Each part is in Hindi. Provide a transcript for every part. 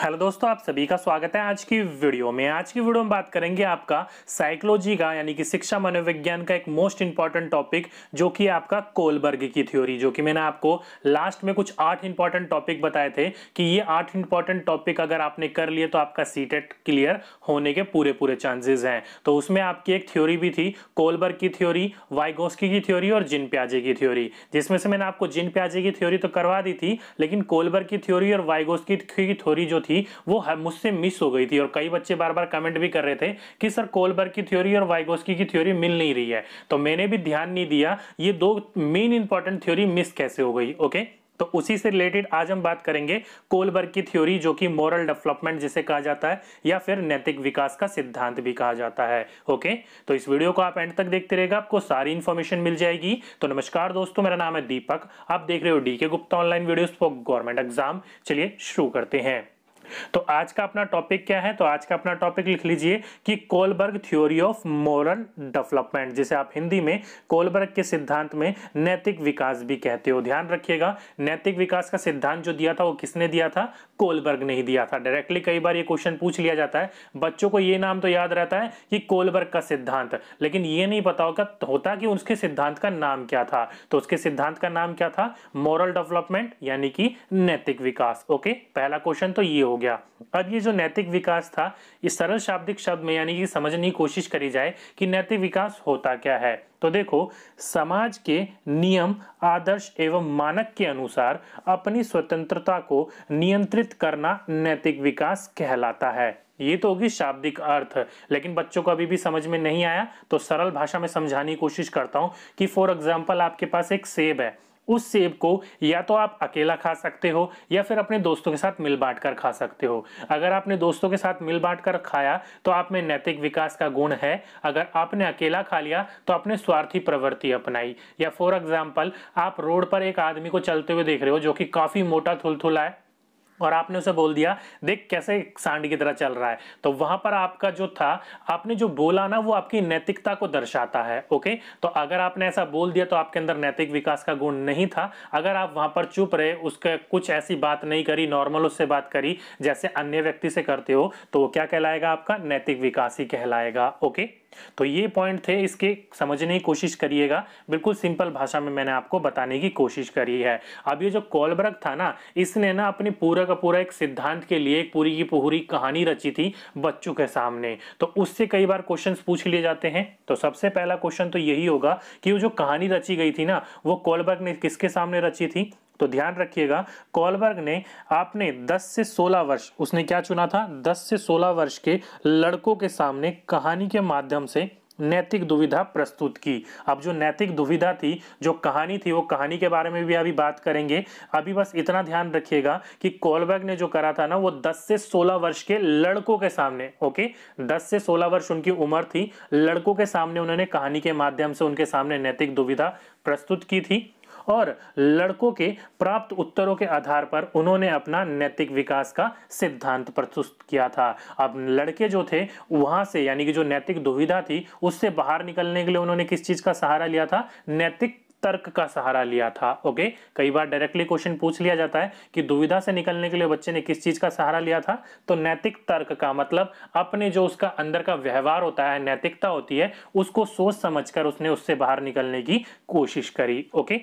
हेलो दोस्तों आप सभी का स्वागत है आज की वीडियो में आज की वीडियो में बात करेंगे आपका साइकोलॉजी का यानी कि शिक्षा मनोविज्ञान का एक मोस्ट इंपॉर्टेंट टॉपिक जो कि आपका कोलबर्ग की थ्योरी जो कि मैंने आपको लास्ट में कुछ आठ इंपॉर्टेंट टॉपिक बताए थे कि ये आठ इंपॉर्टेंट टॉपिक अगर आपने कर लिए तो आपका सी क्लियर होने के पूरे पूरे चांसेज हैं तो उसमें आपकी एक थ्योरी भी थी कोलबर्ग की थ्योरी वाइगोस्की की थ्योरी और जिन प्याजे की थ्योरी जिसमें से मैंने आपको जिन प्याजे की थ्योरी तो करवा दी थी लेकिन कोलबर्ग की थ्योरी और वाइगोस्की की थ्योरी जो थी वो मुझसे मिस हो गई थी और कई बच्चे बार बार कमेंट भी कर रहे थे कि सर कोलबर्ग की थ्योरी और वाइगोस्की की थ्योरी मिल नहीं रही है तो मैंने भी ध्यान नहीं दिया ये दो मेन इंपॉर्टेंट थ्योरी मिस कैसे हो गई ओके तो उसी से रिलेटेड आज हम बात करेंगे कोलबर्ग की थ्योरी जो कि मॉरल डेवलपमेंट जिसे कहा जाता है या फिर नैतिक विकास का सिद्धांत भी कहा जाता है ओके तो इस वीडियो को आप एंड तक देखते रहेगा आपको सारी इन्फॉर्मेशन मिल जाएगी तो नमस्कार दोस्तों मेरा नाम है दीपक आप देख रहे हो D K Gupta online video for government exam चलिए शुरू करते हैं तो आज का अपना टॉपिक क्या है तो आज का अपना टॉपिक लिख लीजिए कि Kohlberg theory of moral development जिसे आप हिंदी में कोलबर्ग के सिद्धांत में नैतिक विकास भी कहते हो ध्यान रखिएगा नैतिक विकास का सिद्धांत जो दिया था वो किसने दिया था कोलबर्ग ने ही दिया था डायरेक्टली कई बार ये क्वेश्चन पूछ लिया जाता है बच्चों को ये नाम तो याद रहता है कि कोलबर्ग का सिद्धांत लेकिन ये नहीं पता होगा होता कि उसके सिद्धांत का नाम क्या था तो उसके सिद्धांत का नाम क्या था मॉरल डेवलपमेंट यानी कि नैतिक विकास ओके पहला क्वेश्चन तो ये हो गया अब ये जो नैतिक विकास था इस सरल शाब्दिक शब्द में यानी कि समझने की कोशिश करी जाए कि नैतिक विकास होता क्या है तो देखो समाज के नियम आदर्श एवं मानक के अनुसार अपनी स्वतंत्रता को नियंत्रित करना नैतिक विकास कहलाता है ये तो होगी शाब्दिक अर्थ लेकिन बच्चों को अभी भी समझ में नहीं आया तो सरल भाषा में समझाने की कोशिश करता हूं कि फॉर एग्जाम्पल आपके पास एक सेब है उस सेब को या तो आप अकेला खा सकते हो या फिर अपने दोस्तों के साथ मिल बांट कर खा सकते हो अगर आपने दोस्तों के साथ मिल बांट कर खाया तो आप में नैतिक विकास का गुण है अगर आपने अकेला खा लिया तो आपने स्वार्थी प्रवृत्ति अपनाई या फॉर एग्जाम्पल आप रोड पर एक आदमी को चलते हुए देख रहे हो जो कि काफ़ी मोटा थुलथुला है और आपने उसे बोल दिया देख कैसे सांड की तरह चल रहा है तो वहां पर आपका जो था आपने जो बोला ना वो आपकी नैतिकता को दर्शाता है ओके तो अगर आपने ऐसा बोल दिया तो आपके अंदर नैतिक विकास का गुण नहीं था अगर आप वहां पर चुप रहे उसके कुछ ऐसी बात नहीं करी नॉर्मल उससे बात करी जैसे अन्य व्यक्ति से करते हो तो वो क्या कहलाएगा आपका नैतिक विकास ही कहलाएगा ओके तो ये पॉइंट थे इसके समझने की कोशिश करिएगा बिल्कुल सिंपल भाषा में मैंने आपको बताने की कोशिश करी है अब ये जो कॉलबर्ग था ना इसने ना अपने पूरा का पूरा एक सिद्धांत के लिए एक पूरी की पूरी कहानी रची थी बच्चों के सामने तो उससे कई बार क्वेश्चन पूछ लिए जाते हैं तो सबसे पहला क्वेश्चन तो यही होगा कि वो जो कहानी रची गई थी ना वो कॉलबर्ग ने किसके सामने रची थी तो ध्यान रखिएगा कॉलबर्ग ने आपने 10 से 16 वर्ष उसने क्या चुना था 10 से 16 वर्ष के लड़कों के सामने कहानी के माध्यम से नैतिक दुविधा प्रस्तुत की अब जो नैतिक दुविधा थी जो कहानी थी वो कहानी के बारे में भी अभी बात करेंगे अभी बस इतना ध्यान रखिएगा कि कॉलबर्ग ने जो करा था ना वो 10 से 16 वर्ष के लड़कों के सामने ओके 10 से 16 वर्ष उनकी उम्र थी लड़कों के सामने उन्होंने कहानी के माध्यम से उनके सामने नैतिक दुविधा प्रस्तुत की थी और लड़कों के प्राप्त उत्तरों के आधार पर उन्होंने अपना नैतिक विकास का सिद्धांत प्रस्तुत किया था अब लड़के जो थे वहां से यानी कि जो नैतिक दुविधा थी उससे बाहर निकलने के लिए उन्होंने किस चीज़ का सहारा लिया था नैतिक तर्क का सहारा लिया था ओके कई बार डायरेक्टली क्वेश्चन पूछ लिया जाता है कि दुविधा से निकलने के लिए बच्चे ने किस चीज़ का सहारा लिया था तो नैतिक तर्क का मतलब अपने जो उसका अंदर का व्यवहार होता है नैतिकता होती है उसको सोच समझकर उसने उससे बाहर निकलने की कोशिश करी ओके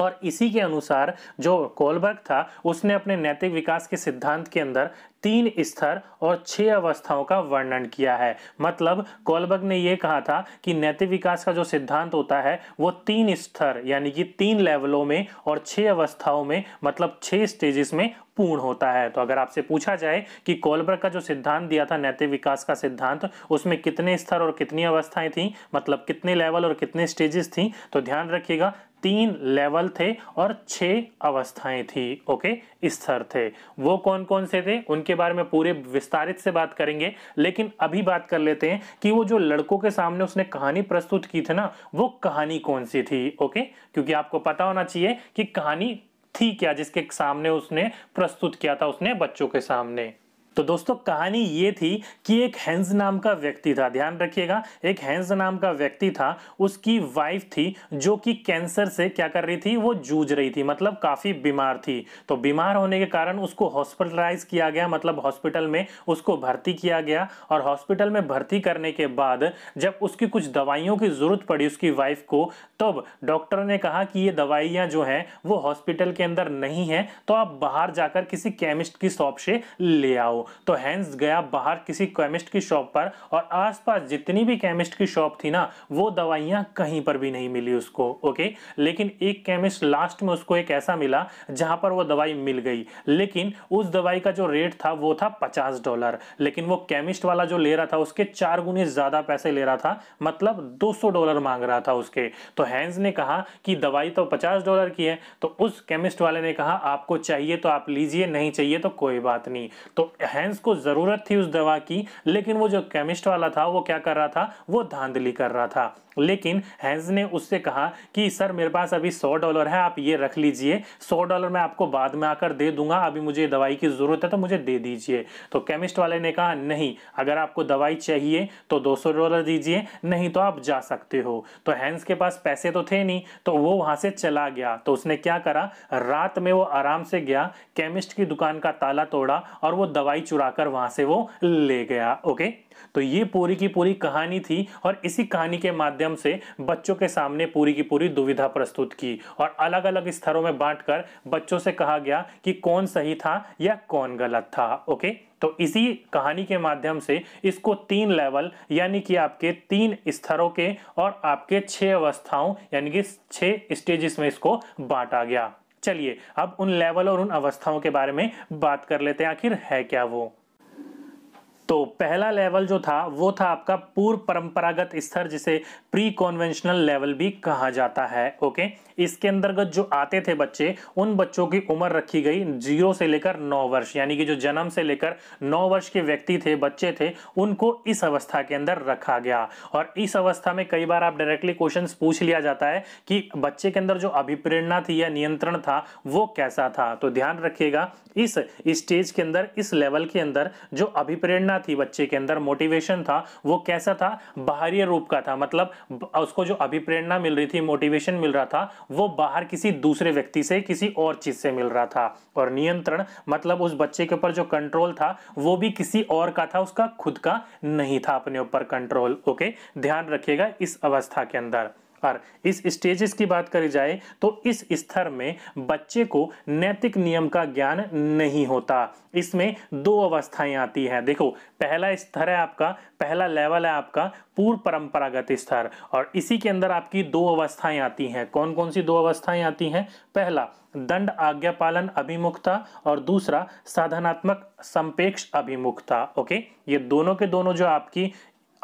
और इसी के अनुसार जो कोलबर्ग था उसने अपने नैतिक विकास के सिद्धांत के अंदर तीन स्तर और छह अवस्थाओं का वर्णन किया है मतलब कोलबर्ग ने यह कहा था कि नैतिक विकास का जो सिद्धांत होता है वो तीन स्तर यानी कि तीन लेवलों में और छह अवस्थाओं में मतलब छह स्टेजेस में पूर्ण होता है तो अगर आपसे पूछा जाए कि कोलबर्ग का जो सिद्धांत दिया था नैतिक विकास का सिद्धांत उसमें कितने स्तर और कितनी अवस्थाएं थी मतलब कितने लेवल और कितने स्टेजेस थी तो ध्यान रखिएगा तीन लेवल थे और छह अवस्थाएं थी ओके स्तर थे वो कौन कौन से थे उनके बारे में पूरे विस्तारित से बात करेंगे लेकिन अभी बात कर लेते हैं कि वो जो लड़कों के सामने उसने कहानी प्रस्तुत की थी ना वो कहानी कौन सी थी ओके क्योंकि आपको पता होना चाहिए कि कहानी थी क्या जिसके सामने उसने प्रस्तुत किया था उसने बच्चों के सामने तो दोस्तों कहानी ये थी कि एक हैंज नाम का व्यक्ति था ध्यान रखिएगा एक हैंज नाम का व्यक्ति था उसकी वाइफ थी जो कि कैंसर से क्या कर रही थी वो जूझ रही थी मतलब काफ़ी बीमार थी तो बीमार होने के कारण उसको हॉस्पिटलाइज किया गया मतलब हॉस्पिटल में उसको भर्ती किया गया और हॉस्पिटल में भर्ती करने के बाद जब उसकी कुछ दवाइयों की ज़रूरत पड़ी उसकी वाइफ को तब तो डॉक्टर ने कहा कि ये दवाइयाँ जो हैं वो हॉस्पिटल के अंदर नहीं हैं तो आप बाहर जाकर किसी केमिस्ट की शॉप से ले आओ तो हैंस गया बाहर किसी केमिस्ट की शॉप पर और आसपास जितनी भी केमिस्ट की शॉप थी ना वो दवाइयाँ कहीं पर भी नहीं मिली उसको ओके लेकिन एक केमिस्ट लास्ट में उसको एक ऐसा मिला जहाँ पर वो दवाई मिल गई लेकिन उस दवाई का जो रेट था वो था पचास डॉलर लेकिन वो केमिस्ट वाला जो ले रहा था उसके चार गुने ज़्यादा पैसे ले रहा था मतलब दो डॉलर मांग रहा था उसके तो हैंस ने कहा कि दवाई तो पचास डॉलर की है तो उस केमिस्ट वाले ने कहा आपको चाहिए तो आप लीजिए नहीं चाहिए तो कोई बात नहीं तो हैंस को ज़रूरत थी उस दवा की लेकिन वो जो केमिस्ट वाला था वो क्या कर रहा था वो धांधली कर रहा था लेकिन हैंस ने उससे कहा कि सर मेरे पास अभी सौ डॉलर है आप ये रख लीजिए सौ डॉलर मैं आपको बाद में आकर दे दूंगा अभी मुझे दवाई की ज़रूरत है तो मुझे दे दीजिए तो केमिस्ट वाले ने कहा नहीं अगर आपको दवाई चाहिए तो दो सौ डॉलर दीजिए नहीं तो आप जा सकते हो तो हैंस के पास पैसे तो थे नहीं तो वो वहां से चला गया तो उसने क्या करा रात में वो आराम से गया केमिस्ट की दुकान का ताला तोड़ा और वो दवाई चुरा कर वहां से वो ले गया ओके तो ये पूरी की पूरी कहानी थी और इसी कहानी के माध्यम से बच्चों के सामने पूरी की पूरी दुविधा प्रस्तुत की और अलग अलग स्तरों में बांटकर बच्चों से कहा गया कि कौन सही था या कौन गलत था ओके तो इसी कहानी के माध्यम से इसको तीन लेवल यानी कि आपके तीन स्तरों के और आपके छह अवस्थाओं यानी कि छह स्टेजेस में इसको बांटा गया चलिए अब उन लेवल और उन अवस्थाओं के बारे में बात कर लेते हैं आखिर है क्या वो तो पहला लेवल जो था वो था आपका पूर्व परंपरागत स्तर जिसे प्री कॉन्वेंशनल लेवल भी कहा जाता है ओके इसके अंतर्गत जो आते थे बच्चे उन बच्चों की उम्र रखी गई जीरो से लेकर नौ वर्ष यानी कि जो जन्म से लेकर नौ वर्ष के व्यक्ति थे बच्चे थे उनको इस अवस्था के अंदर रखा गया और इस अवस्था में कई बार आप डायरेक्टली क्वेश्चन पूछ लिया जाता है कि बच्चे के अंदर जो अभिप्रेरणा थी या नियंत्रण था वो कैसा था तो ध्यान रखिएगा इस स्टेज के अंदर इस लेवल के अंदर जो अभिप्रेरणा थी बच्चे के अंदर मोटिवेशन था वो कैसा था बाहरी रूप का था मतलब उसको जो अभिप्रेरणा मिल रही थी मोटिवेशन मिल रहा था वो बाहर किसी दूसरे व्यक्ति से किसी और चीज़ से मिल रहा था और नियंत्रण मतलब उस बच्चे के ऊपर जो कंट्रोल था वो भी किसी और का था उसका खुद का नहीं था अपने ऊपर कंट्रोल ओके ध्यान रखिएगा इस अवस्था के अंदर पर इस स्टेजेस की बात करी जाए तो इस स्तर में बच्चे को नैतिक नियम का ज्ञान नहीं होता इसमें दो अवस्थाएं आती हैं देखो पहला स्तर है आपका पहला लेवल है आपका पूर्व परंपरागत स्तर और इसी के अंदर आपकी दो अवस्थाएं आती हैं कौन कौन सी दो अवस्थाएं आती हैं पहला दंड आज्ञा पालन अभिमुखता और दूसरा साधनात्मक संपेक्ष अभिमुखता ओके ये दोनों के दोनों जो आपकी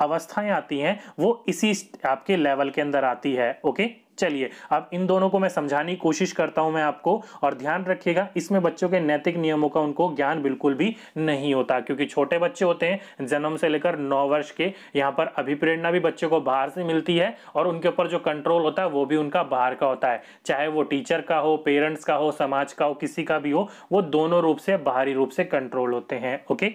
अवस्थाएं आती हैं वो इसी आपके लेवल के अंदर आती है ओके चलिए अब इन दोनों को मैं समझाने की कोशिश करता हूं मैं आपको और ध्यान रखिएगा इसमें बच्चों के नैतिक नियमों का उनको ज्ञान बिल्कुल भी नहीं होता क्योंकि छोटे बच्चे होते हैं जन्म से लेकर नौ वर्ष के यहाँ पर अभिप्रेरणा भी बच्चों को बाहर से मिलती है और उनके ऊपर जो कंट्रोल होता है वो भी उनका बाहर का होता है चाहे वो टीचर का हो पेरेंट्स का हो समाज का हो किसी का भी हो वो दोनों रूप से बाहरी रूप से कंट्रोल होते हैं ओके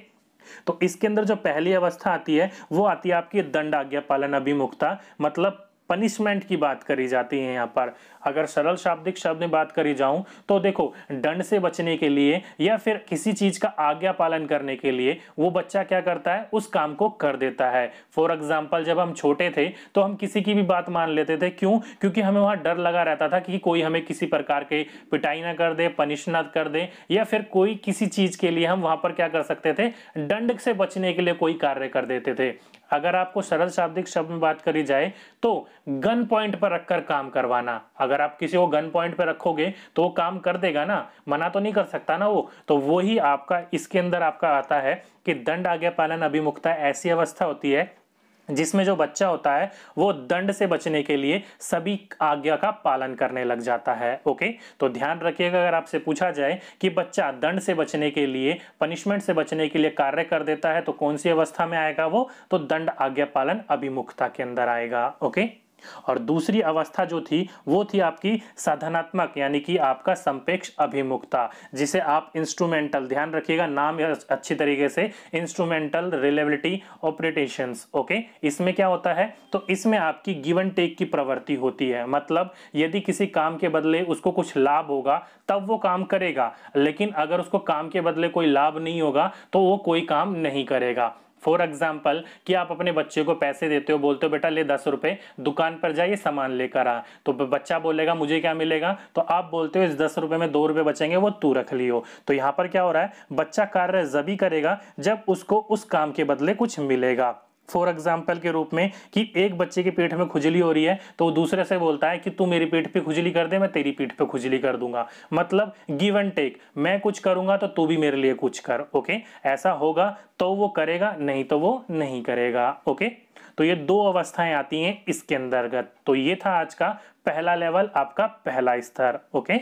तो इसके अंदर जो पहली अवस्था आती है वो आती है आपकी दंड आज्ञा पालन अभिमुखता मतलब पनिशमेंट की बात करी जाती है यहाँ पर अगर सरल शाब्दिक शब्द में बात करी जाऊं तो देखो दंड से बचने के लिए या फिर किसी चीज का आज्ञा पालन करने के लिए वो बच्चा क्या करता है उस काम को कर देता है फॉर एग्जाम्पल जब हम छोटे थे तो हम किसी की भी बात मान लेते थे क्यों क्योंकि हमें वहां डर लगा रहता था कि कोई हमें किसी प्रकार के पिटाई ना कर दे पनिश ना कर दे या फिर कोई किसी चीज के लिए हम वहां पर क्या कर सकते थे दंड से बचने के लिए कोई कार्य कर देते थे अगर आपको सरल शाब्दिक शब्द में बात करी जाए तो गन पॉइंट पर रखकर काम करवाना अगर आप किसी को गन पॉइंट पर रखोगे तो वो काम कर देगा ना मना तो नहीं कर सकता ना वो तो वो ही आपका इसके अंदर आपका आता है कि दंड आज्ञा पालन अभिमुखता ऐसी अवस्था होती है जिसमें जो बच्चा होता है वो दंड से बचने के लिए सभी आज्ञा का पालन करने लग जाता है ओके तो ध्यान रखिएगा अगर आपसे पूछा जाए कि बच्चा दंड से बचने के लिए पनिशमेंट से बचने के लिए कार्य कर देता है तो कौन सी अवस्था में आएगा वो तो दंड आज्ञा पालन अभिमुखता के अंदर आएगा ओके और दूसरी अवस्था जो थी वो थी आपकी साधनात्मक यानी कि आपका संपेक्ष अभिमुखता जिसे आप इंस्ट्रूमेंटल ध्यान रखिएगा नाम अच्छी तरीके से इंस्ट्रूमेंटल रिलेबिलिटी ऑपरेटेशन ओके इसमें क्या होता है तो इसमें आपकी गिवन टेक की प्रवृत्ति होती है मतलब यदि किसी काम के बदले उसको कुछ लाभ होगा तब वो काम करेगा लेकिन अगर उसको काम के बदले कोई लाभ नहीं होगा तो वो कोई काम नहीं करेगा फॉर एग्जाम्पल कि आप अपने बच्चे को पैसे देते हो बोलते हो बेटा ले दस रुपए दुकान पर जाइए सामान लेकर आ तो बच्चा बोलेगा मुझे क्या मिलेगा तो आप बोलते हो इस दस रुपए में दो रुपए बचेंगे वो तू रख लियो तो यहाँ पर क्या हो रहा है बच्चा कार्य जभी करेगा जब उसको उस काम के बदले कुछ मिलेगा फॉर एग्जाम्पल के रूप में कि एक बच्चे के पेट में खुजली हो रही है तो दूसरे से बोलता है कि तू मेरी पीठ पे खुजली कर दे मैं तेरी पीठ पे खुजली कर दूंगा मतलब गिव एंड टेक मैं कुछ करूंगा तो तू भी मेरे लिए कुछ कर ओके ऐसा होगा तो वो करेगा नहीं तो वो नहीं करेगा ओके तो ये दो अवस्थाएं आती हैं इसके अंतर्गत तो ये था आज का पहला लेवल आपका पहला स्तर ओके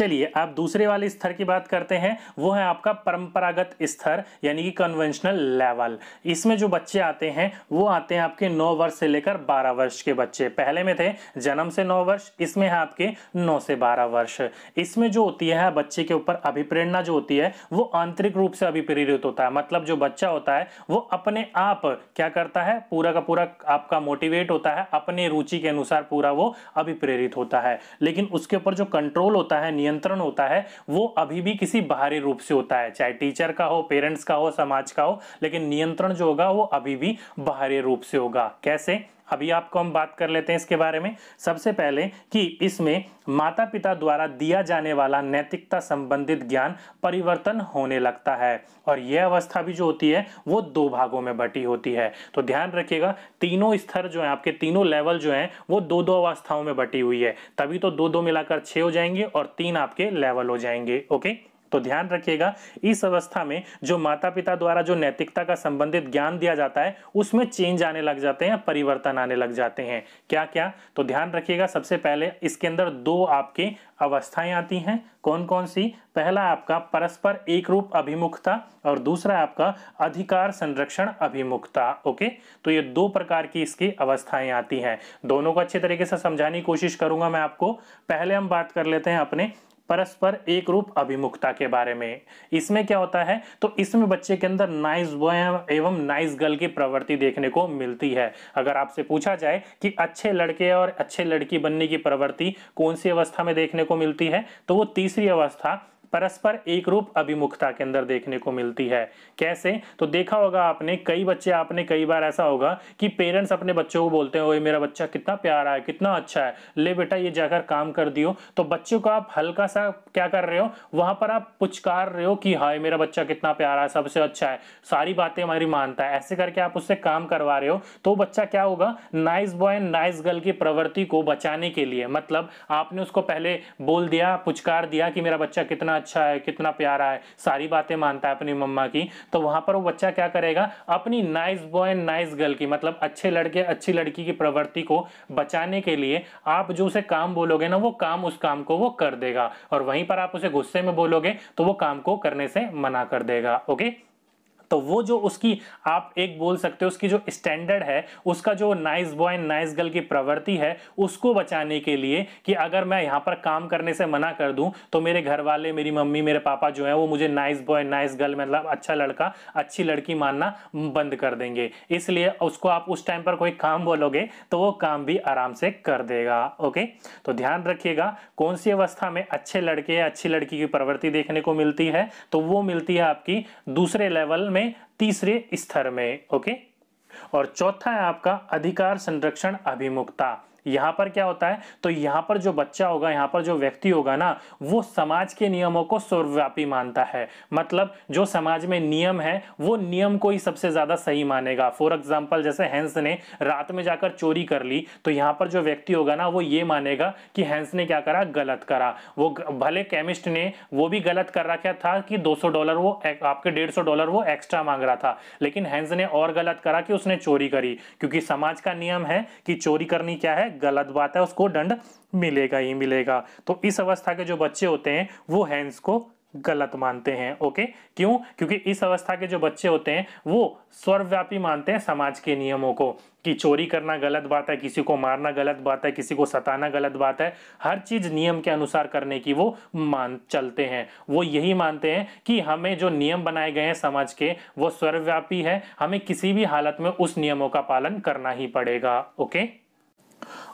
चलिए आप दूसरे वाले स्तर की बात करते हैं वो है आपका परंपरागत स्तर यानी कि कन्वेंशनल लेवल इसमें जो बच्चे आते हैं वो आते हैं आपके नौ वर्ष से लेकर बारह वर्ष के बच्चे पहले में थे जन्म से नौ वर्ष इसमें है आपके नौ से बारह वर्ष इसमें जो होती है बच्चे के ऊपर अभिप्रेरणा जो होती है वो आंतरिक रूप से अभिप्रेरित होता है मतलब जो बच्चा होता है वो अपने आप क्या करता है पूरा का पूरा आपका मोटिवेट होता है अपने रुचि के अनुसार पूरा वो अभिप्रेरित होता है लेकिन उसके ऊपर जो कंट्रोल होता है नियम नियंत्रण होता है वो अभी भी किसी बाहरी रूप से होता है चाहे टीचर का हो पेरेंट्स का हो समाज का हो लेकिन नियंत्रण जो होगा वो अभी भी बाहरी रूप से होगा कैसे अभी आपको हम बात कर लेते हैं इसके बारे में सबसे पहले कि इसमें माता पिता द्वारा दिया जाने वाला नैतिकता संबंधित ज्ञान परिवर्तन होने लगता है और यह अवस्था भी जो होती है वो दो भागों में बटी होती है तो ध्यान रखिएगा तीनों स्तर जो है आपके तीनों लेवल जो है वो दो दो अवस्थाओं में बटी हुई है तभी तो दो दो मिलाकर छः हो जाएंगे और तीन आपके लेवल हो जाएंगे ओके तो ध्यान रखिएगा इस अवस्था में जो माता पिता द्वारा जो नैतिकता का संबंधित ज्ञान दिया जाता है उसमें चेंज आने लग जाते हैं परिवर्तन आने लग जाते हैं क्या क्या तो ध्यान रखिएगा सबसे पहले इसके अंदर दो आपके अवस्थाएं आती हैं कौन कौन सी पहला आपका परस्पर एक रूप अभिमुखता और दूसरा आपका अधिकार संरक्षण अभिमुखता ओके तो ये दो प्रकार की इसकी अवस्थाएं आती हैं दोनों को अच्छे तरीके से समझाने की कोशिश करूंगा मैं आपको पहले हम बात कर लेते हैं अपने परस्पर एक रूप अभिमुखता के बारे में इसमें क्या होता है तो इसमें बच्चे के अंदर नाइस बॉय एवं नाइस गर्ल की प्रवृत्ति देखने को मिलती है अगर आपसे पूछा जाए कि अच्छे लड़के और अच्छे लड़की बनने की प्रवृत्ति कौन सी अवस्था में देखने को मिलती है तो वो तीसरी अवस्था परस्पर एक रूप अभिमुखता के अंदर देखने को मिलती है कैसे तो देखा होगा आपने कई बच्चे आपने कई बार ऐसा होगा कि पेरेंट्स अपने बच्चों को बोलते हैं मेरा बच्चा कितना प्यारा है कितना अच्छा है ले बेटा ये जाकर काम कर दियो तो बच्चों को आप हल्का सा क्या कर रहे हो वहां पर आप पुचकार रहे हो कि हाय मेरा बच्चा कितना प्यारा है सबसे अच्छा है सारी बातें हमारी मानता है ऐसे करके आप उससे काम करवा रहे हो तो बच्चा क्या होगा नाइस बॉय नाइस गर्ल की प्रवृत्ति को बचाने के लिए मतलब आपने उसको पहले बोल दिया पुचकार दिया कि मेरा बच्चा कितना अच्छा है कितना प्यारा है सारी बातें मानता है अपनी मम्मा की तो वहां पर वो बच्चा क्या करेगा अपनी नाइस बॉय नाइस गर्ल की मतलब अच्छे लड़के अच्छी लड़की की प्रवृत्ति को बचाने के लिए आप जो उसे काम बोलोगे ना वो काम उस काम को वो कर देगा और वहीं पर आप उसे गुस्से में बोलोगे तो वो काम को करने से मना कर देगा ओके तो वो जो उसकी आप एक बोल सकते हो उसकी जो स्टैंडर्ड है उसका जो नाइस बॉय नाइस गर्ल की प्रवृत्ति है उसको बचाने के लिए कि अगर मैं यहाँ पर काम करने से मना कर दूँ तो मेरे घर वाले मेरी मम्मी मेरे पापा जो हैं वो मुझे नाइस बॉय नाइस गर्ल मतलब अच्छा लड़का अच्छी लड़की मानना बंद कर देंगे इसलिए उसको आप उस टाइम पर कोई काम बोलोगे तो वो काम भी आराम से कर देगा ओके तो ध्यान रखिएगा कौन सी अवस्था में अच्छे लड़के या अच्छी लड़की की प्रवृत्ति देखने को मिलती है तो वो मिलती है आपकी दूसरे लेवल में में तीसरे स्तर में ओके और चौथा है आपका अधिकार संरक्षण अभिमुखता यहां पर क्या होता है तो यहां पर जो बच्चा होगा यहां पर जो व्यक्ति होगा ना वो समाज के नियमों को सर्वव्यापी मानता है मतलब जो समाज में नियम है वो नियम को ही सबसे ज़्यादा सही मानेगा फॉर एग्जाम्पल जैसे हैंस ने रात में जाकर चोरी कर ली तो यहां पर जो व्यक्ति होगा ना वो ये मानेगा कि हैंस ने क्या करा गलत करा वो भले केमिस्ट ने वो भी गलत कर रखा था कि दो डॉलर वो आपके डेढ़ डॉलर वो एक्स्ट्रा मांग रहा था लेकिन हैंस ने और गलत करा कि उसने चोरी करी क्योंकि समाज का नियम है कि चोरी करनी क्या है गलत बात है उसको दंड मिलेगा ही मिलेगा तो इस अवस्था के जो बच्चे होते हैं वो हैंस को गलत मानते हैं ओके क्यों क्योंकि इस अवस्था के जो बच्चे होते हैं वो सर्वव्यापी मानते हैं समाज के नियमों को कि चोरी करना गलत बात है किसी को मारना गलत बात है किसी को सताना गलत बात है हर चीज़ नियम के अनुसार करने की वो मान चलते हैं वो यही मानते हैं कि हमें जो नियम बनाए गए हैं समाज के वो सर्वव्यापी है हमें किसी भी हालत में उस नियमों का पालन करना ही पड़ेगा ओके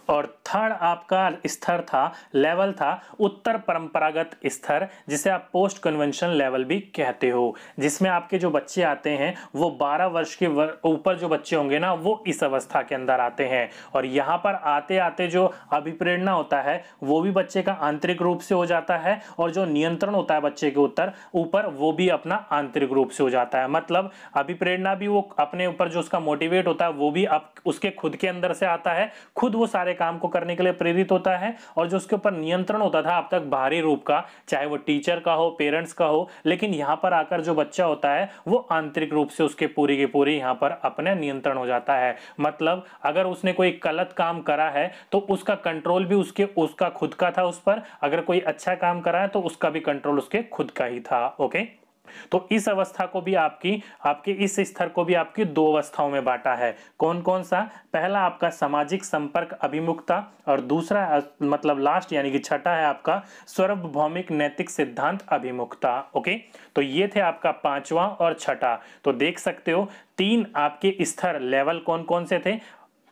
और थर्ड आपका स्तर था लेवल था उत्तर परंपरागत स्तर जिसे आप पोस्ट कन्वेंशन लेवल भी कहते हो जिसमें आपके जो बच्चे आते हैं वो 12 वर्ष के ऊपर जो बच्चे होंगे ना वो इस अवस्था के अंदर आते हैं और यहाँ पर आते आते जो अभिप्रेरणा होता है वो भी बच्चे का आंतरिक रूप से हो जाता है और जो नियंत्रण होता है बच्चे के उत्तर ऊपर वो भी अपना आंतरिक रूप से हो जाता है मतलब अभिप्रेरणा भी वो अपने ऊपर जो उसका मोटिवेट होता है वो भी अब उसके खुद के अंदर से आता है खुद वो सारे काम को करने के लिए प्रेरित होता है और जो उसके ऊपर नियंत्रण होता था अब तक बाहरी रूप का चाहे वो टीचर का हो पेरेंट्स का हो लेकिन यहाँ पर आकर जो बच्चा होता है वो आंतरिक रूप से उसके पूरी की पूरी यहाँ पर अपने नियंत्रण हो जाता है मतलब अगर उसने कोई गलत काम करा है तो उसका कंट्रोल भी उसके उसका खुद का था उस पर अगर कोई अच्छा काम करा है तो उसका भी कंट्रोल उसके खुद का ही था ओके okay? तो इस अवस्था को भी आपकी आपके इस स्तर को भी आपकी दो अवस्थाओं में बांटा है कौन कौन सा पहला आपका सामाजिक संपर्क अभिमुखता और दूसरा मतलब लास्ट यानी कि छठा है आपका सर्वभौमिक नैतिक सिद्धांत अभिमुखता ओके तो ये थे आपका पांचवा और छठा तो देख सकते हो तीन आपके स्तर लेवल कौन कौन से थे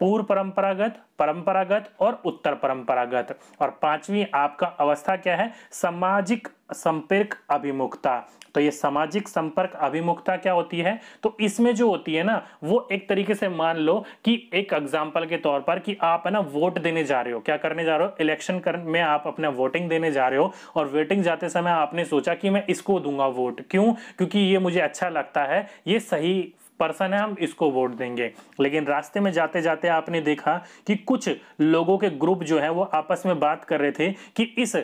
पूर्व परंपरागत परंपरागत और उत्तर परंपरागत और पांचवी आपका अवस्था क्या है सामाजिक संपर्क अभिमुखता तो ये सामाजिक संपर्क अभिमुखता क्या होती है तो इसमें जो होती है ना वो एक तरीके से मान लो कि एक एग्जाम्पल के तौर पर कि आप है ना वोट देने जा रहे हो क्या करने जा रहे हो इलेक्शन में आप अपना वोटिंग देने जा रहे हो और वोटिंग जाते समय आपने सोचा कि मैं इसको दूंगा वोट क्यों क्योंकि ये मुझे अच्छा लगता है ये सही पर्सन है हम इसको वोट देंगे लेकिन रास्ते में जाते जाते आपने देखा कि कुछ लोगों के ग्रुप जो है वो आपस में बात कर रहे थे कि इस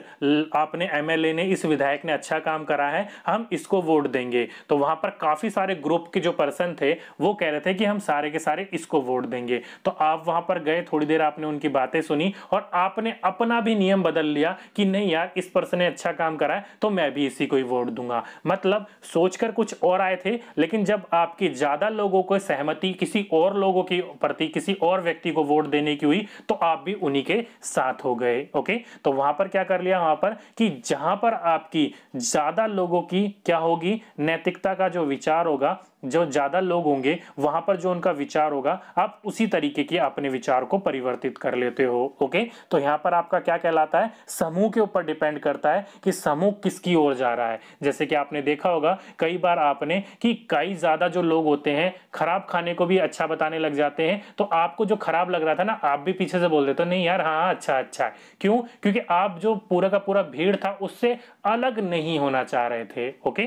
आपने एमएलए ने इस विधायक ने अच्छा काम करा है हम इसको वोट देंगे तो वहां पर काफ़ी सारे ग्रुप के जो पर्सन थे वो कह रहे थे कि हम सारे के सारे इसको वोट देंगे तो आप वहां पर गए थोड़ी देर आपने उनकी बातें सुनी और आपने अपना भी नियम बदल लिया कि नहीं यार इस पर्सन ने अच्छा काम करा है तो मैं भी इसी को ही वोट दूंगा मतलब सोचकर कुछ और आए थे लेकिन जब आपकी ज़्यादा ज़्यादा लोगों को सहमति किसी और लोगों के प्रति किसी और व्यक्ति को वोट देने की हुई तो आप भी उन्हीं के साथ हो गए ओके तो वहां पर क्या कर लिया वहां पर कि जहां पर आपकी ज़्यादा लोगों की क्या होगी नैतिकता का जो विचार होगा जो ज़्यादा लोग होंगे वहां पर जो उनका विचार होगा आप उसी तरीके के अपने विचार को परिवर्तित कर लेते हो ओके तो यहाँ पर आपका क्या कहलाता है समूह के ऊपर डिपेंड करता है कि समूह किसकी ओर जा रहा है जैसे कि आपने देखा होगा कई बार आपने कि कई ज़्यादा जो लोग होते जाते हैं खराब खाने को भी अच्छा बताने लग जाते हैं तो आपको जो खराब लग रहा था ना आप भी पीछे से बोल देते नहीं यार हाँ अच्छा अच्छा है क्यों क्योंकि आप जो पूरा का पूरा भीड़ था उससे अलग नहीं होना चाह रहे थे ओके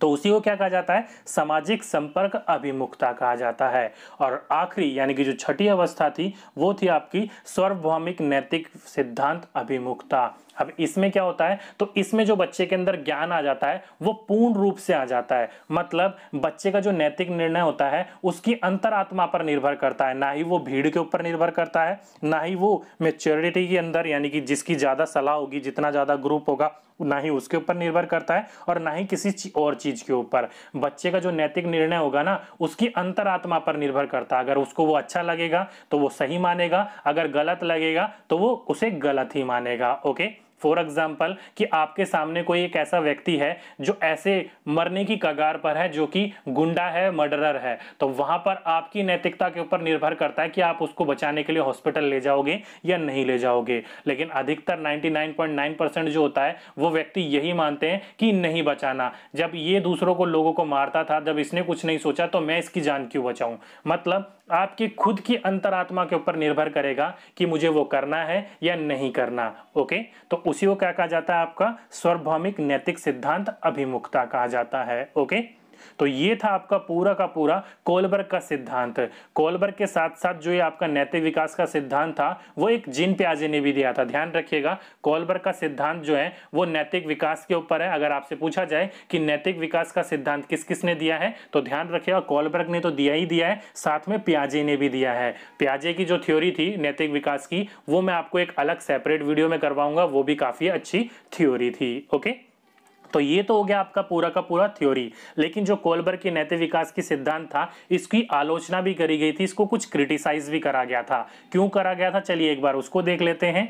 तो उसी को क्या कहा जाता है सामाजिक संपर्क अभिमुखता कहा जाता है और आखिरी यानी कि जो छठी अवस्था थी वो थी आपकी सार्वभौमिक नैतिक सिद्धांत अभिमुखता अब इसमें क्या होता है तो इसमें जो बच्चे के अंदर ज्ञान आ जाता है वो पूर्ण रूप से आ जाता है मतलब बच्चे का जो नैतिक निर्णय होता है उसकी अंतरात्मा पर निर्भर करता है ना ही वो भीड़ के ऊपर निर्भर करता है ना ही वो मेच्योरिटी के अंदर यानी कि जिसकी ज़्यादा सलाह होगी जितना ज़्यादा ग्रुप होगा ना ही उसके ऊपर निर्भर करता है और ना ही किसी और चीज़ के ऊपर बच्चे का जो नैतिक निर्णय होगा ना उसकी अंतरात्मा पर निर्भर करता है अगर उसको वो अच्छा लगेगा तो वो सही मानेगा अगर गलत लगेगा तो वो उसे गलत ही मानेगा ओके फॉर एग्जाम्पल कि आपके सामने कोई एक ऐसा व्यक्ति है जो ऐसे मरने की कगार पर है जो कि गुंडा है मर्डरर है तो वहां पर आपकी नैतिकता के ऊपर निर्भर करता है कि आप उसको बचाने के लिए हॉस्पिटल ले जाओगे या नहीं ले जाओगे लेकिन अधिकतर 99.9 परसेंट जो होता है वो व्यक्ति यही मानते हैं कि नहीं बचाना जब ये दूसरों को लोगों को मारता था जब इसने कुछ नहीं सोचा तो मैं इसकी जान क्यों बचाऊं मतलब आपकी खुद की अंतरात्मा के ऊपर निर्भर करेगा कि मुझे वो करना है या नहीं करना ओके तो उसी को क्या कहा जाता है आपका सार्वभौमिक नैतिक सिद्धांत अभिमुखता कहा जाता है ओके तो ये था आपका पूरा का पूरा कोलबर्ग का सिद्धांत कोलबर्ग के साथ साथ जो ये आपका नैतिक विकास का सिद्धांत था वो एक जिन प्याजे ने भी दिया था ध्यान रखिएगा कोलबर्ग का सिद्धांत जो है वो नैतिक विकास के ऊपर है अगर आपसे पूछा जाए कि नैतिक विकास का सिद्धांत किस किसने दिया है तो ध्यान रखिएगा कोलबर्ग ने तो दिया ही दिया है साथ में प्याजे ने भी दिया है प्याजे की जो थ्योरी थी नैतिक विकास की वो मैं आपको एक अलग सेपरेट वीडियो में करवाऊंगा वो भी काफ़ी अच्छी थ्योरी थी ओके तो ये तो हो गया आपका पूरा का पूरा थ्योरी लेकिन जो कोलबर के नैतिक विकास की सिद्धांत था इसकी आलोचना भी करी गई थी इसको कुछ क्रिटिसाइज भी करा गया था क्यों करा गया था चलिए एक बार उसको देख लेते हैं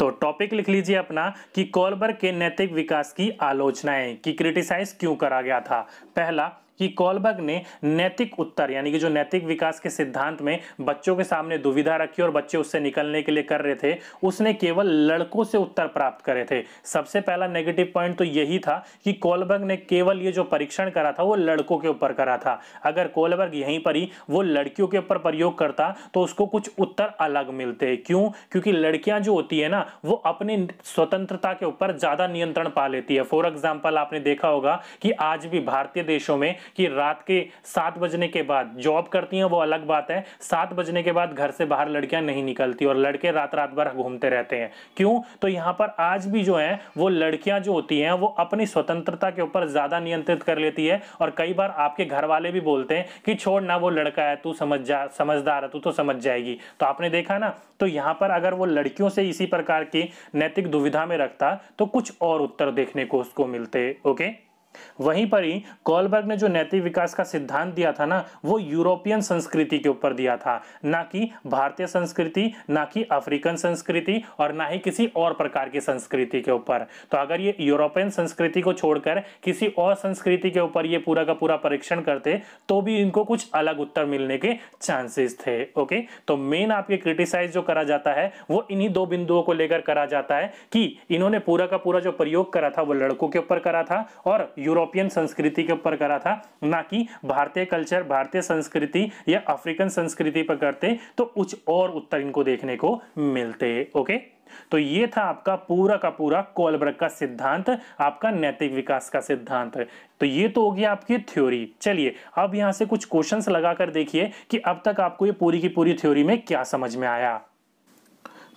तो टॉपिक लिख लीजिए अपना कि कोलबर के नैतिक विकास की आलोचनाएं कि क्रिटिसाइज क्यों करा गया था पहला कि कॉलबर्ग ने नैतिक उत्तर यानी कि जो नैतिक विकास के सिद्धांत में बच्चों के सामने दुविधा रखी और बच्चे उससे निकलने के लिए कर रहे थे उसने केवल लड़कों से उत्तर प्राप्त करे थे सबसे पहला नेगेटिव पॉइंट तो यही था कि कॉलबर्ग ने केवल ये जो परीक्षण करा था वो लड़कों के ऊपर करा था अगर कोलबर्ग यहीं पर ही वो लड़कियों के ऊपर प्रयोग करता तो उसको कुछ उत्तर अलग मिलते क्यों क्योंकि लड़कियां जो होती है ना वो अपनी स्वतंत्रता के ऊपर ज्यादा नियंत्रण पा लेती है फॉर एग्जाम्पल आपने देखा होगा कि आज भी भारतीय देशों में कि रात के सात बजने के बाद जॉब करती हैं वो अलग बात है सात बजने के बाद घर से बाहर लड़कियां नहीं निकलती और लड़के रात रात भर घूमते रहते हैं क्यों तो यहाँ पर आज भी जो है वो लड़कियां जो होती हैं वो अपनी स्वतंत्रता के ऊपर ज़्यादा नियंत्रित कर लेती है और कई बार आपके घर वाले भी बोलते हैं कि छोड़ ना वो लड़का है तू समझ जा समझदार है तू तो समझ जाएगी तो आपने देखा ना तो यहाँ पर अगर वो लड़कियों से इसी प्रकार की नैतिक दुविधा में रखता तो कुछ और उत्तर देखने को उसको मिलते ओके वहीं पर ही कॉलबर्ग ने जो नैतिक विकास का सिद्धांत दिया था ना वो यूरोपियन संस्कृति के ऊपर दिया था ना कि भारतीय संस्कृति ना कि अफ्रीकन संस्कृति और ना ही किसी और प्रकार की संस्कृति के ऊपर तो अगर ये यूरोपियन संस्कृति को छोड़कर किसी और संस्कृति के ऊपर ये पूरा का पूरा परीक्षण करते तो भी इनको कुछ अलग उत्तर मिलने के चांसेस थे ओके तो मेन आपके क्रिटिसाइज जो करा जाता है वो इन्हीं दो बिंदुओं को लेकर करा जाता है कि इन्होंने पूरा का पूरा जो प्रयोग करा था वो लड़कों के ऊपर करा था और यूरोपियन संस्कृति के ऊपर करा था ना कि भारतीय कल्चर भारतीय संस्कृति या अफ्रीकन संस्कृति पर करते तो कुछ और उत्तर इनको देखने को मिलते ओके तो ये था आपका पूरा का पूरा कोलबर्ग का सिद्धांत आपका नैतिक विकास का सिद्धांत तो ये तो होगी आपकी थ्योरी चलिए अब यहां से कुछ क्वेश्चंस लगाकर देखिए कि अब तक आपको ये पूरी की पूरी थ्योरी में क्या समझ में आया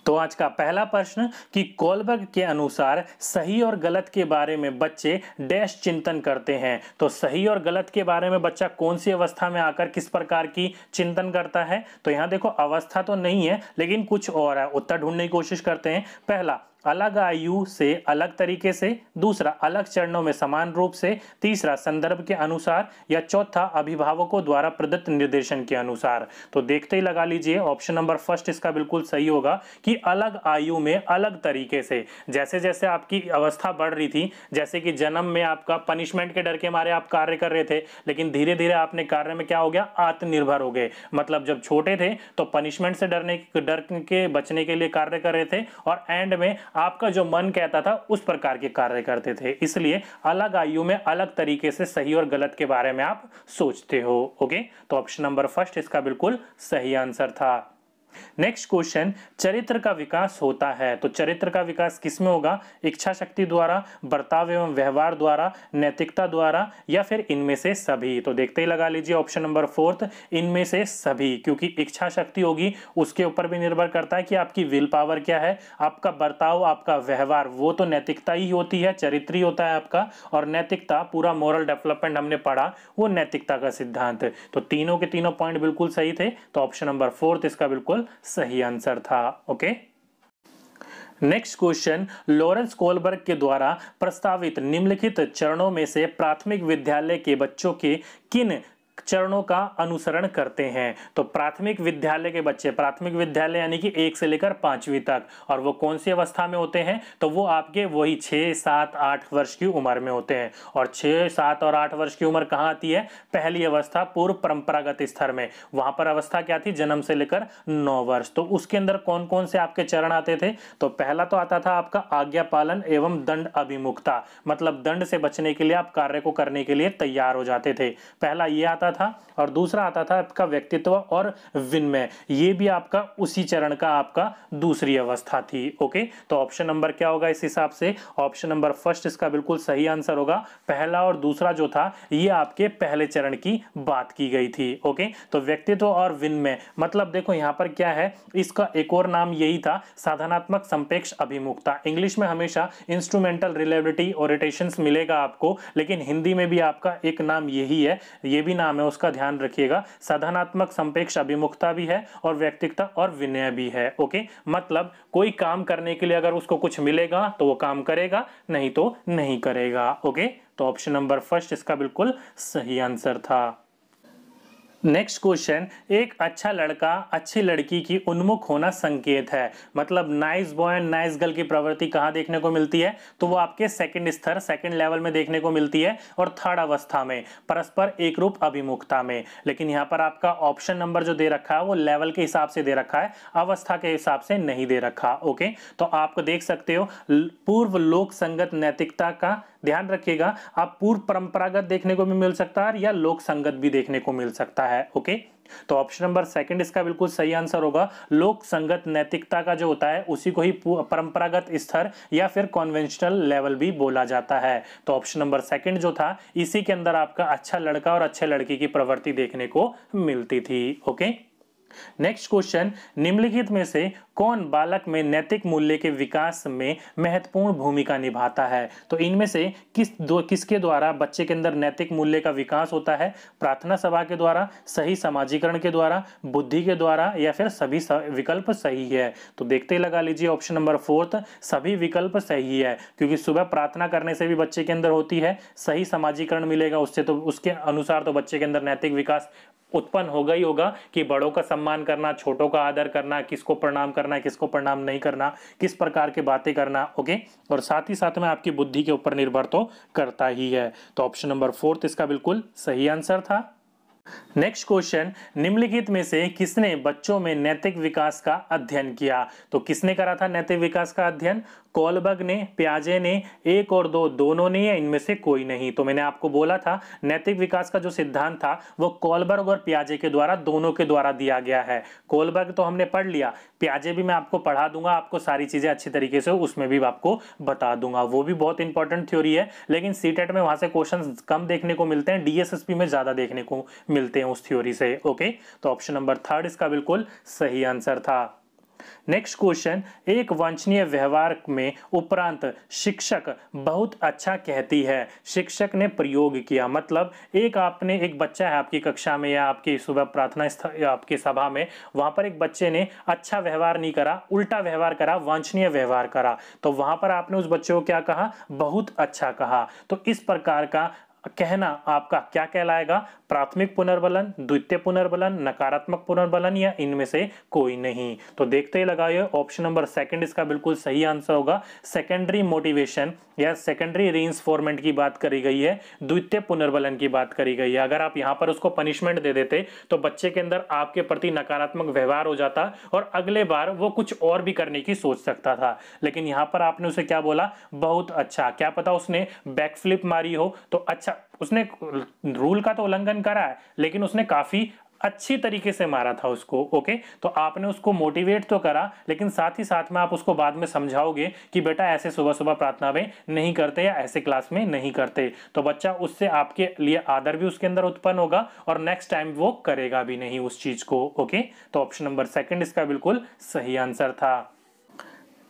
तो आज का पहला प्रश्न कि कोलबर्ग के अनुसार सही और गलत के बारे में बच्चे डैश चिंतन करते हैं तो सही और गलत के बारे में बच्चा कौन सी अवस्था में आकर किस प्रकार की चिंतन करता है तो यहाँ देखो अवस्था तो नहीं है लेकिन कुछ और है उत्तर ढूंढने की कोशिश करते हैं पहला अलग आयु से अलग तरीके से दूसरा अलग चरणों में समान रूप से तीसरा संदर्भ के अनुसार या चौथा अभिभावकों द्वारा प्रदत्त निर्देशन के अनुसार तो देखते ही लगा लीजिए ऑप्शन नंबर फर्स्ट इसका बिल्कुल सही होगा कि अलग आयु में अलग तरीके से जैसे जैसे आपकी अवस्था बढ़ रही थी जैसे कि जन्म में आपका पनिशमेंट के डर के मारे आप कार्य कर रहे थे लेकिन धीरे धीरे आपने कार्य में क्या हो गया आत्मनिर्भर हो गए मतलब जब छोटे थे तो पनिशमेंट से डरने डर के बचने के लिए कार्य कर रहे थे और एंड में आपका जो मन कहता था उस प्रकार के कार्य करते थे इसलिए अलग आयु में अलग तरीके से सही और गलत के बारे में आप सोचते हो ओके तो ऑप्शन नंबर फर्स्ट इसका बिल्कुल सही आंसर था नेक्स्ट क्वेश्चन चरित्र का विकास होता है तो चरित्र का विकास किसमें होगा इच्छा शक्ति द्वारा बर्ताव एवं व्यवहार द्वारा नैतिकता द्वारा या फिर इनमें से सभी तो देखते ही लगा लीजिए ऑप्शन नंबर फोर्थ इनमें से सभी क्योंकि इच्छा शक्ति होगी उसके ऊपर भी निर्भर करता है कि आपकी विल पावर क्या है आपका बर्ताव आपका व्यवहार वो तो नैतिकता ही होती है चरित्र ही होता है आपका और नैतिकता पूरा मॉरल डेवलपमेंट हमने पढ़ा वो नैतिकता का सिद्धांत तो तीनों के तीनों पॉइंट बिल्कुल सही थे तो ऑप्शन नंबर फोर्थ इसका बिल्कुल सही आंसर था okay next question Lawrence Kohlberg के द्वारा प्रस्तावित निम्नलिखित चरणों में से प्राथमिक विद्यालय के बच्चों के किन चरणों का अनुसरण करते हैं तो प्राथमिक विद्यालय के बच्चे प्राथमिक विद्यालय यानी कि एक से लेकर पांचवी तक और वो कौन सी अवस्था में होते हैं तो वो आपके वही छः सात आठ वर्ष की उम्र में होते हैं और छः सात और आठ वर्ष की उम्र कहाँ आती है पहली अवस्था पूर्व परंपरागत स्तर में वहाँ पर अवस्था क्या थी जन्म से लेकर नौ वर्ष तो उसके अंदर कौन कौन से आपके चरण आते थे तो पहला तो आता था आपका आज्ञा पालन एवं दंड अभिमुखता मतलब दंड से बचने के लिए आप कार्य को करने के लिए तैयार हो जाते थे पहला ये आता आता था और दूसरा आता था आपका व्यक्तित्व और विनमय ये भी आपका उसी चरण का आपका दूसरी अवस्था थी ओके तो ऑप्शन नंबर क्या होगा इस हिसाब से ऑप्शन नंबर फर्स्ट इसका बिल्कुल सही आंसर होगा पहला और दूसरा जो था ये आपके पहले चरण की बात की गई थी ओके तो व्यक्तित्व और विनमय मतलब देखो यहाँ पर क्या है इसका एक और नाम यही था साधनात्मक संपेक्ष अभिमुखता इंग्लिश में हमेशा इंस्ट्रूमेंटल रिलेबिलिटी ओरिटेशन मिलेगा आपको लेकिन हिंदी में भी आपका एक नाम यही है ये भी नाम नाम है उसका ध्यान रखिएगा साधनात्मक संपेक्ष अभिमुखता भी है और व्यक्तिकता और विनय भी है ओके मतलब कोई काम करने के लिए अगर उसको कुछ मिलेगा तो वो काम करेगा नहीं तो नहीं करेगा ओके तो ऑप्शन नंबर फर्स्ट इसका बिल्कुल सही आंसर था नेक्स्ट क्वेश्चन एक अच्छा लड़का अच्छी लड़की की उन्मुख होना संकेत है मतलब nice boy and nice girl की प्रवृत्ति कहाँ देखने को मिलती है तो वो आपके सेकंड स्तर सेकंड लेवल में देखने को मिलती है और थर्ड अवस्था में परस्पर एक रूप अभिमुखता में लेकिन यहाँ पर आपका ऑप्शन नंबर जो दे रखा है वो लेवल के हिसाब से दे रखा है अवस्था के हिसाब से नहीं दे रखा ओके तो आपको देख सकते हो पूर्व लोक संगत नैतिकता का ध्यान रखिएगा आप पूर्व परंपरागत देखने को भी मिल सकता है या लोक संगत भी देखने को मिल सकता है ओके तो ऑप्शन नंबर सेकंड इसका बिल्कुल सही आंसर होगा लोक संगत नैतिकता का जो होता है उसी को ही परंपरागत स्तर या फिर कॉन्वेंशनल लेवल भी बोला जाता है तो ऑप्शन नंबर सेकंड जो था इसी के अंदर आपका अच्छा लड़का और अच्छे लड़की की प्रवृत्ति देखने को मिलती थी ओके नेक्स्ट क्वेश्चन निम्नलिखित में से कौन बालक में नैतिक मूल्य के विकास में महत्वपूर्ण भूमिका निभाता है तो इनमें से किस दो किसके द्वारा बच्चे के अंदर नैतिक मूल्य का विकास होता है प्रार्थना सभा के द्वारा सही समाजीकरण के द्वारा बुद्धि के द्वारा या फिर सभी विकल्प सही है तो देखते लगा लीजिए ऑप्शन नंबर फोर्थ सभी विकल्प सही है क्योंकि सुबह प्रार्थना करने से भी बच्चे के अंदर होती है सही समाजीकरण मिलेगा उससे तो उसके अनुसार तो बच्चे के अंदर नैतिक विकास उत्पन्न होगा ही होगा कि बड़ों का सम्मान करना छोटों का आदर करना किसको प्रणाम करना करना है किसको प्रणाम नहीं करना किस प्रकार के बातें करना ओके और साथ ही साथ में आपकी बुद्धि के ऊपर निर्भर तो करता ही है तो ऑप्शन नंबर फोर्थ इसका बिल्कुल सही आंसर था नेक्स्ट क्वेश्चन निम्नलिखित में से किसने बच्चों में नैतिक विकास का अध्ययन किया तो किसने करा था नैतिक विकास का अध्ययन कोलबग ने प्याजे ने एक और दो दोनों ने या इनमें से कोई नहीं तो मैंने आपको बोला था नैतिक विकास का जो सिद्धांत था वो कोलबर्ग और प्याजे के द्वारा दोनों के द्वारा दिया गया है कोलबर्ग तो हमने पढ़ लिया प्याजे भी मैं आपको पढ़ा दूंगा आपको सारी चीज़ें अच्छी तरीके से उसमें भी आपको बता दूंगा वो भी बहुत इंपॉर्टेंट थ्योरी है लेकिन सी e में वहां से क्वेश्चन कम देखने को मिलते हैं डीएसएसपी में ज़्यादा देखने को मिलते हैं उस थ्योरी से ओके तो ऑप्शन नंबर थर्ड इसका बिल्कुल सही आंसर था नेक्स्ट क्वेश्चन एक वांछनीय व्यवहार में उपरांत शिक्षक बहुत अच्छा कहती है शिक्षक ने प्रयोग किया मतलब एक आपने एक बच्चा है आपकी कक्षा में या आपकी सुबह प्रार्थना स्थल आपकी सभा में वहां पर एक बच्चे ने अच्छा व्यवहार नहीं करा उल्टा व्यवहार करा वांछनीय व्यवहार करा तो वहां पर आपने उस बच्चे को क्या कहा बहुत अच्छा कहा तो इस प्रकार का कहना आपका क्या कहलाएगा प्राथमिक पुनर्बलन द्वितीय पुनर्बलन नकारात्मक पुनर्बलन या इनमें से कोई नहीं तो देखते ही लगाइए ऑप्शन नंबर सेकंड इसका बिल्कुल सही आंसर होगा सेकेंडरी मोटिवेशन या सेकेंडरी रीइंसफोर्मेंट की बात करी गई है द्वितीय पुनर्बलन की बात करी गई है अगर आप यहां पर उसको पनिशमेंट दे देते तो बच्चे के अंदर आपके प्रति नकारात्मक व्यवहार हो जाता और अगले बार वो कुछ और भी करने की सोच सकता था लेकिन यहां पर आपने उसे क्या बोला बहुत अच्छा क्या पता उसने बैकफ्लिप मारी हो तो अच्छा अच्छा उसने रूल का तो उल्लंघन करा है लेकिन उसने काफ़ी अच्छी तरीके से मारा था उसको ओके तो आपने उसको मोटिवेट तो करा लेकिन साथ ही साथ में आप उसको बाद में समझाओगे कि बेटा ऐसे सुबह सुबह प्रार्थना में नहीं करते या ऐसे क्लास में नहीं करते तो बच्चा उससे आपके लिए आदर भी उसके अंदर उत्पन्न होगा और नेक्स्ट टाइम वो करेगा भी नहीं उस चीज़ को ओके तो ऑप्शन नंबर सेकेंड इसका बिल्कुल सही आंसर था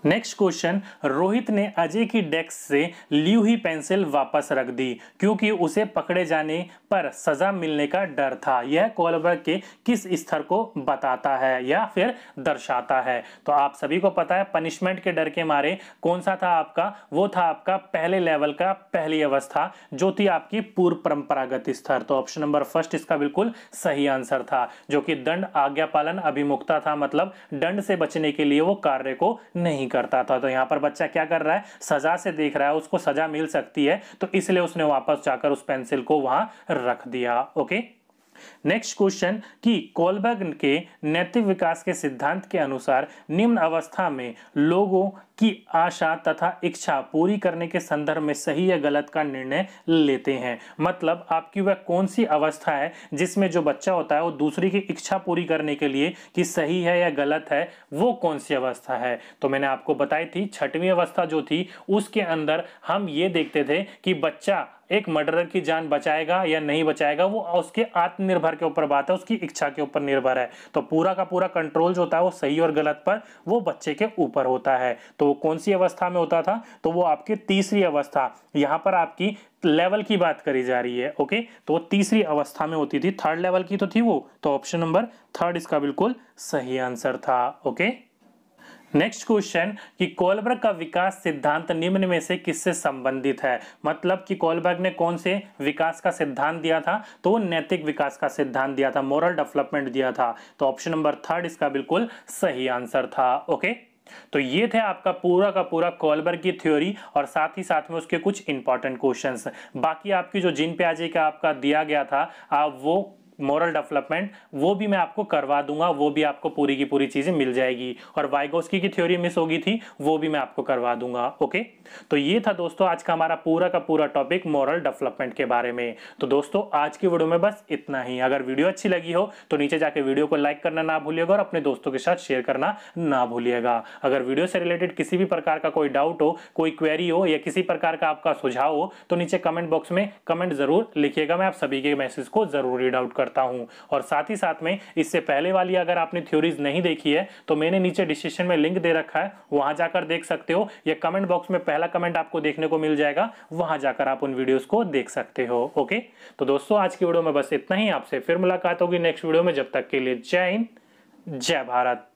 नेक्स्ट क्वेश्चन रोहित ने अजय की डेस्क से ली हुई पेंसिल वापस रख दी क्योंकि उसे पकड़े जाने पर सजा मिलने का डर था यह कोलबर के किस स्तर को बताता है या फिर दर्शाता है तो आप सभी को पता है पनिशमेंट के डर के मारे कौन सा था आपका वो था आपका पहले लेवल का पहली अवस्था जो थी आपकी पूर्व परंपरागत स्तर तो ऑप्शन नंबर फर्स्ट इसका बिल्कुल सही आंसर था जो कि दंड आज्ञा पालन अभिमुखता था मतलब दंड से बचने के लिए वो कार्य को नहीं करता था तो यहाँ पर बच्चा क्या कर रहा है सजा से देख रहा है उसको सजा मिल सकती है तो इसलिए उसने वापस जाकर उस पेंसिल को वहां रख दिया ओके नेक्स्ट क्वेश्चन कि कोलबर्ग के नैतिक विकास के सिद्धांत के अनुसार निम्न अवस्था में लोगों की आशा तथा इच्छा पूरी करने के संदर्भ में सही या गलत का निर्णय लेते हैं मतलब आपकी वह कौन सी अवस्था है जिसमें जो बच्चा होता है वो दूसरी की इच्छा पूरी करने के लिए कि सही है या गलत है वो कौन सी अवस्था है तो मैंने आपको बताई थी छठवीं अवस्था जो थी उसके अंदर हम ये देखते थे कि बच्चा एक मर्डरर की जान बचाएगा या नहीं बचाएगा वो उसके आत्मनिर्भर के ऊपर बात है उसकी इच्छा के ऊपर निर्भर है तो पूरा का पूरा कंट्रोल जो होता है वो सही और गलत पर वो बच्चे के ऊपर होता है तो वो कौन सी अवस्था में होता था तो वो आपकी तीसरी अवस्था यहाँ पर आपकी लेवल की बात करी जा रही है ओके तो तीसरी अवस्था में होती थी थर्ड लेवल की तो थी वो तो ऑप्शन नंबर थर्ड इसका बिल्कुल सही आंसर था ओके नेक्स्ट क्वेश्चन कि कोलबर्ग का विकास सिद्धांत निम्न में से किससे संबंधित है मतलब कि कोलबर्ग ने कौन से विकास का सिद्धांत दिया था तो नैतिक विकास का सिद्धांत दिया था मोरल डेवलपमेंट दिया था तो ऑप्शन नंबर थर्ड इसका बिल्कुल सही आंसर था ओके तो ये थे आपका पूरा का पूरा कॉलबर्ग की थ्योरी और साथ ही साथ में उसके कुछ इंपॉर्टेंट क्वेश्चंस बाकी आपकी जो जिन आज का आपका दिया गया था आप वो मॉरल डेवलपमेंट वो भी मैं आपको करवा दूंगा वो भी आपको पूरी की पूरी चीज़ें मिल जाएगी और वाइगोस्की की थ्योरी मिस होगी थी वो भी मैं आपको करवा दूंगा ओके तो ये था दोस्तों आज का हमारा पूरा का पूरा टॉपिक मॉरल डेवलपमेंट के बारे में तो दोस्तों आज की वीडियो में बस इतना ही अगर वीडियो अच्छी लगी हो तो नीचे जाके वीडियो को लाइक करना ना भूलिएगा और अपने दोस्तों के साथ शेयर करना ना भूलिएगा अगर वीडियो से रिलेटेड किसी भी प्रकार का कोई डाउट हो कोई क्वेरी हो या किसी प्रकार का आपका सुझाव हो तो नीचे कमेंट बॉक्स में कमेंट जरूर लिखिएगा मैं आप सभी के मैसेज को जरूर रीड आउट करता करता हूँ और साथ ही साथ में इससे पहले वाली अगर आपने थ्योरीज नहीं देखी है तो मैंने नीचे डिस्क्रिप्शन में लिंक दे रखा है वहाँ जाकर देख सकते हो या कमेंट बॉक्स में पहला कमेंट आपको देखने को मिल जाएगा वहाँ जाकर आप उन वीडियोज़ को देख सकते हो ओके तो दोस्तों आज की वीडियो में बस इतना ही आपसे फिर मुलाकात होगी नेक्स्ट वीडियो में जब तक के लिए जय हिंद जय भारत